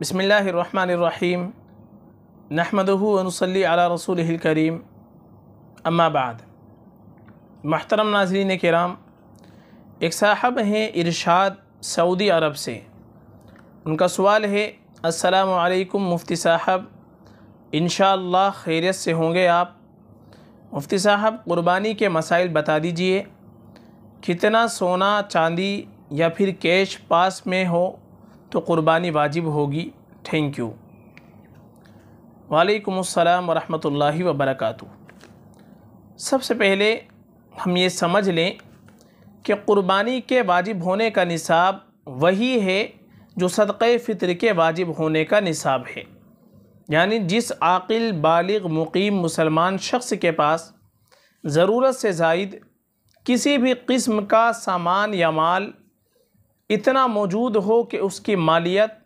बसमीम नहमदूनसली अला रसूल करीम अम्माबाद महतरम नाजरीन कराम एक साहब हैं इरशाद सऊदी अरब से उनका सवाल है असलकम मुफ्ती साहब इनशा खैरियत से होंगे आप मुफ्ती साहब क़ुरबानी के मसाइल बता दीजिए कितना सोना चांदी या फिर कैश पास में हो तो क़ुरबानी वाजिब होगी थैंक यू वालेकुम अस्सलाम वरहमतुल्लाहि व बरकातहू सबसे पहले हम ये समझ लें कि क़ुरबानी के वाजिब होने का निसाब वही है जो सदक़ फ़ितर के वाजिब होने का निसाब है यानी जिस आकिल बालिग मुकीम मुसलमान शख्स के पास ज़रूरत से जायद किसी भी किस्म का सामान या माल इतना मौजूद हो कि उसकी मालियत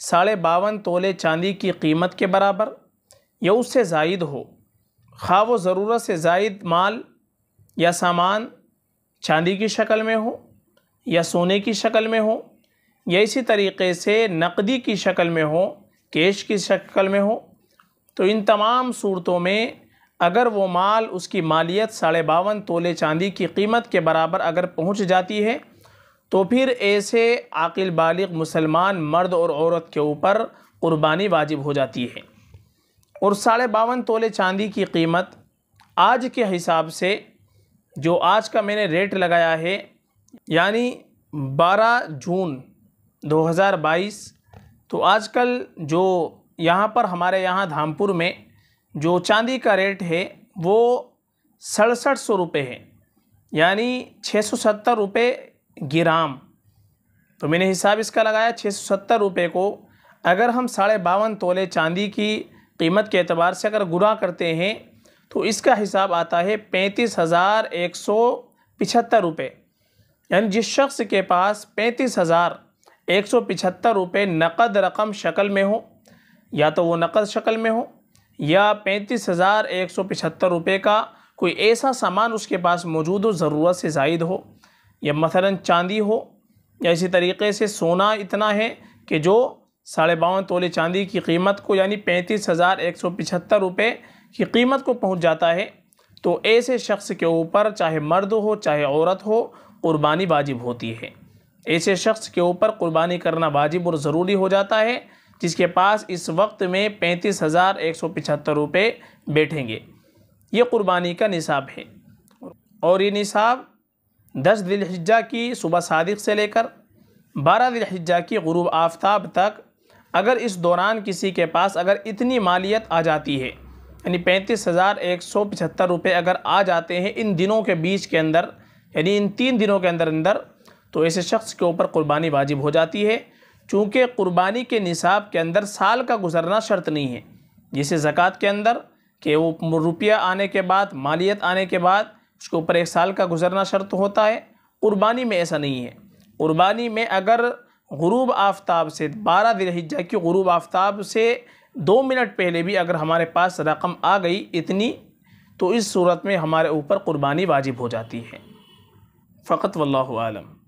साढ़े बावन तोले चांदी की कीमत के बराबर या उससे जायद हो खा वो ज़रूरत से जायद माल या सामान चांदी की शक्ल में हो या सोने की शक्ल में हो या इसी तरीके से नकदी की शक्ल में हो कैश की शक्ल में हो तो इन तमाम सूरतों में अगर वो माल उसकी मालियत साढ़े बावन तोले चांदी की कीमत के बराबर अगर पहुंच जाती है तो फिर ऐसे आकिल बालिग मुसलमान मर्द और औरत के ऊपर क़ुरबानी वाजिब हो जाती है और साढ़े बावन तोले चांदी की कीमत आज के हिसाब से जो आज का मैंने रेट लगाया है यानी 12 जून 2022 तो आजकल जो यहाँ पर हमारे यहाँ धामपुर में जो चांदी का रेट है वो सड़सठ सौ रुपये है यानी छः सौ सत्तर रुपये ग्राम तो मैंने हिसाब इसका लगाया छः सौ सत्तर रुपये को अगर हम साढ़े बावन तोले चांदी की कीमत के अतबार से अगर गुरा करते हैं तो इसका हिसाब आता है पैंतीस हज़ार एक सौ पिछहत्तर रुपये यानी जिस शख्स के पास पैंतीस हज़ार एक सौ पिछहत्तर रुपये नकद रकम शक्ल में हो या तो वो नकद शक्ल में हो या पैंतीस हज़ार एक सौ पिछहत्तर रुपये का कोई ऐसा सामान उसके पास मौजूद हो ज़रूरत से जायद हो या मसलन चांदी हो या इसी तरीके से सोना इतना है कि जो साढ़े बावन तोले चांदी की कीमत को यानी पैंतीस हज़ार एक सौ पिछहत्तर रुपये की कीमत को पहुंच जाता है तो ऐसे शख्स के ऊपर चाहे मर्द हो चाहे औरत हो कुर्बानी वाजिब होती है ऐसे शख्स के ऊपर कुर्बानी करना वाजिब और ज़रूरी हो जाता है जिसके पास इस वक्त में पैंतीस हज़ार एक सौ पिछहत्तर रुपये बैठेंगे ये कुर्बानी का निसाब है और ये निसाब दस दिलहिजा की सुबह सादिक से लेकर बारह दिलहिजा की गुरूब आफ्ताब तक अगर इस दौरान किसी के पास अगर इतनी मालियत आ जाती है यानी पैंतीस हज़ार एक सौ पचहत्तर रुपये अगर आ जाते हैं इन दिनों के बीच के अंदर यानी इन तीन दिनों के अंदर अंदर तो ऐसे शख्स के ऊपर कुर्बानी वाजिब हो जाती है चूँकि कुर्बानी के निसाब के अंदर साल का गुजरना शर्त नहीं है जैसे ज़क़़त के अंदर कि वो रुपया आने के बाद मालियत आने के बाद उसके ऊपर एक साल का गुजरना शर्त होता है क़ुरबानी में ऐसा नहीं है क़ुरबानी में अगर गुरूब आफ्ताब से बारह दिलहिजा की गुरूब आफ्ताब से दो मिनट पहले भी अगर हमारे पास रकम आ गई इतनी तो इस सूरत में हमारे ऊपर क़ुरबानी वाजिब हो जाती है फ़कत वल्लम